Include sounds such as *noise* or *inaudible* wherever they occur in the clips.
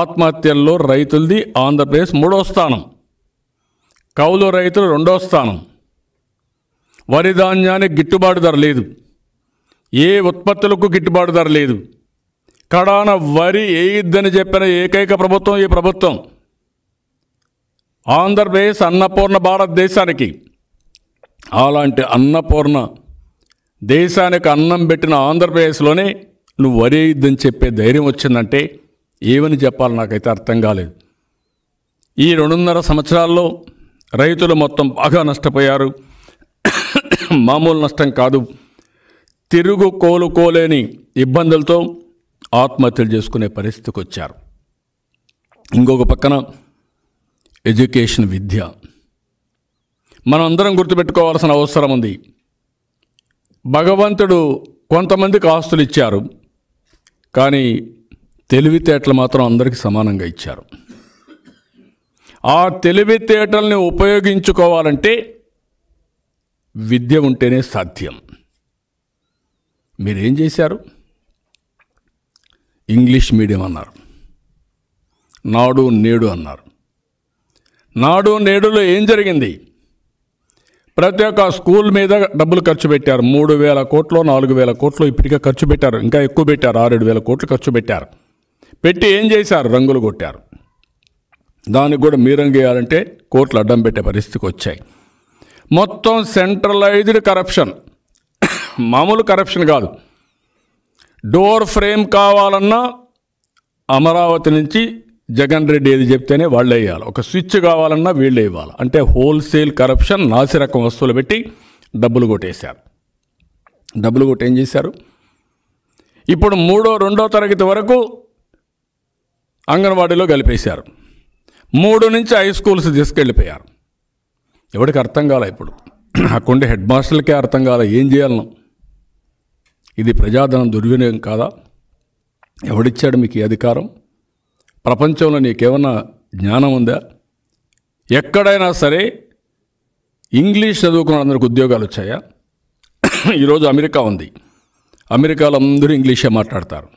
ఆత్మహత్యల్లో రైతులది ఆంధ్రప్రదేశ్ మూడో స్థానం కౌలు రైతులు రెండో స్థానం వరి ధాన్యానికి గిట్టుబాటు ధర లేదు ఏ ఉత్పత్తులకు గిట్టుబాటు ధర లేదు కడాన వరి వేయొద్దని చెప్పిన ఏకైక ప్రభుత్వం ఈ ప్రభుత్వం ఆంధ్రప్రదేశ్ అన్నపూర్ణ భారతదేశానికి అలాంటి అన్నపూర్ణ దేశానికి అన్నం పెట్టిన ఆంధ్రప్రదేశ్లోనే నువ్వు వరి వేయొద్దని చెప్పే ధైర్యం వచ్చిందంటే ఏమని చెప్పాలో నాకైతే అర్థం కాలేదు ఈ రెండున్నర సంవత్సరాల్లో రైతులు మొత్తం బాగా నష్టపోయారు మామూలు నష్టం కాదు తిరుగు కోలుకోలేని ఇబ్బందులతో ఆత్మహత్యలు చేసుకునే పరిస్థితికి వచ్చారు ఇంకొక పక్కన ఎడ్యుకేషన్ విద్య మనందరం గుర్తుపెట్టుకోవాల్సిన అవసరం ఉంది భగవంతుడు కొంతమందికి ఆస్తులు ఇచ్చారు కానీ తెలివితేటలు మాత్రం అందరికీ సమానంగా ఇచ్చారు ఆ తెలివితేటల్ని ఉపయోగించుకోవాలంటే విద్య ఉంటేనే సాధ్యం మీరేం చేశారు ఇంగ్లీష్ మీడియం అన్నారు నాడు నేడు అన్నారు నాడు నేడులో ఏం జరిగింది ప్రతి ఒక్క స్కూల్ మీద డబ్బులు ఖర్చు పెట్టారు మూడు వేల కోట్లు నాలుగు వేల కోట్లు ఇప్పటికే ఖర్చు పెట్టారు ఇంకా ఎక్కువ పెట్టారు ఆరేడు వేల కోట్లు ఖర్చు పెట్టారు పెట్టి ఏం చేశారు రంగులు కొట్టారు దానికి కూడా రంగు వేయాలంటే కోట్లు అడ్డం పెట్టే పరిస్థితికి వచ్చాయి మొత్తం సెంట్రలైజ్డ్ కరప్షన్ మామూలు కరప్షన్ కాదు డోర్ ఫ్రేమ్ కావాలన్నా అమరావతి నుంచి జగన్ రెడ్డి ఏది చెప్తేనే వాళ్ళు వేయాలి ఒక స్విచ్ కావాలన్నా వీళ్ళే ఇవ్వాలి అంటే హోల్సేల్ కరప్షన్ నాసిరకం వస్తువులు పెట్టి డబ్బులు కొట్టేశారు డబ్బులు కొట్టి ఏం చేశారు ఇప్పుడు మూడో రెండో తరగతి వరకు అంగన్వాడీలో కలిపేశారు మూడు నుంచి హై స్కూల్స్ తీసుకెళ్ళిపోయారు ఎవరికి అర్థం కాలే ఇప్పుడు అక్కడి హెడ్ మాస్టర్లకే అర్థం కాలే ఏం చేయాలను ఇది ప్రజాధనం దుర్వినియోగం కాదా ఎవడిచ్చాడు మీకు ఈ అధికారం ప్రపంచంలో నీకేమన్నా జ్ఞానం ఉందా ఎక్కడైనా సరే ఇంగ్లీష్ చదువుకున్న అందరికి ఉద్యోగాలు వచ్చాయా *coughs* ఈరోజు అమెరికా ఉంది అమెరికాలో అందరూ ఇంగ్లీషే మాట్లాడతారు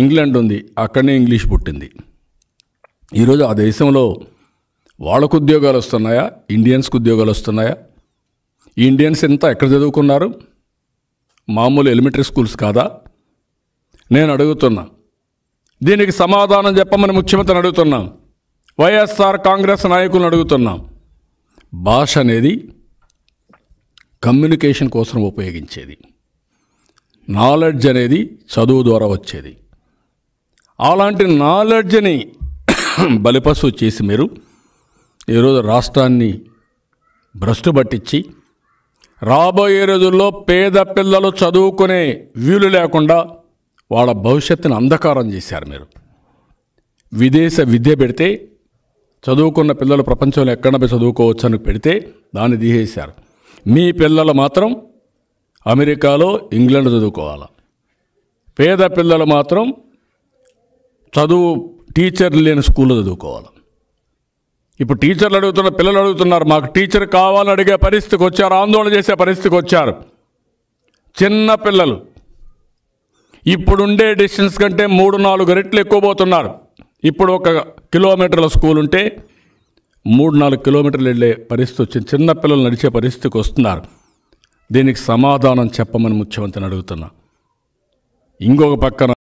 ఇంగ్లాండ్ ఉంది అక్కడనే ఇంగ్లీష్ పుట్టింది ఈరోజు ఆ దేశంలో వాళ్ళకు ఉద్యోగాలు వస్తున్నాయా ఇండియన్స్కి ఉద్యోగాలు వస్తున్నాయా ఇండియన్స్ ఎంత ఎక్కడ చదువుకున్నారు మామూలు ఎలిమెంటరీ స్కూల్స్ కాదా నేను అడుగుతున్నా దీనికి సమాధానం చెప్పమని ముఖ్యమంత్రిని అడుగుతున్నాం వైఎస్ఆర్ కాంగ్రెస్ నాయకులను అడుగుతున్నాం భాష అనేది కమ్యూనికేషన్ కోసం ఉపయోగించేది నాలెడ్జ్ అనేది చదువు ద్వారా వచ్చేది అలాంటి నాలెడ్జ్ని *coughs* బలిపశువు చేసి మీరు ఈరోజు రాష్ట్రాన్ని భ్రష్టు పట్టించి రాబోయే రోజుల్లో పేద పిల్లలు చదువుకునే వీలు లేకుండా వాళ్ళ భవిష్యత్తును అంధకారం చేశారు మీరు విదేశ విద్య పెడితే చదువుకున్న పిల్లలు ప్రపంచంలో ఎక్కడ చదువుకోవచ్చు అని పెడితే దాన్ని తీసేశారు మీ పిల్లలు మాత్రం అమెరికాలో ఇంగ్లాండ్ చదువుకోవాలి పేద పిల్లలు మాత్రం చదువు టీచర్ లేని స్కూల్లో చదువుకోవాలి ఇప్పుడు టీచర్లు అడుగుతున్న పిల్లలు అడుగుతున్నారు మాకు టీచర్ కావాలని అడిగే పరిస్థితికి వచ్చారు ఆందోళన చేసే పరిస్థితికి వచ్చారు చిన్న పిల్లలు ఇప్పుడుండే డిస్టెన్స్ కంటే మూడు నాలుగు రెట్లు ఎక్కువ పోతున్నారు ఇప్పుడు ఒక కిలోమీటర్ల స్కూల్ ఉంటే మూడు నాలుగు కిలోమీటర్లు వెళ్ళే పరిస్థితి వచ్చింది చిన్న పిల్లలు నడిచే పరిస్థితికి వస్తున్నారు దీనికి సమాధానం చెప్పమని ముఖ్యమంత్రిని అడుగుతున్నా ఇంకొక పక్కన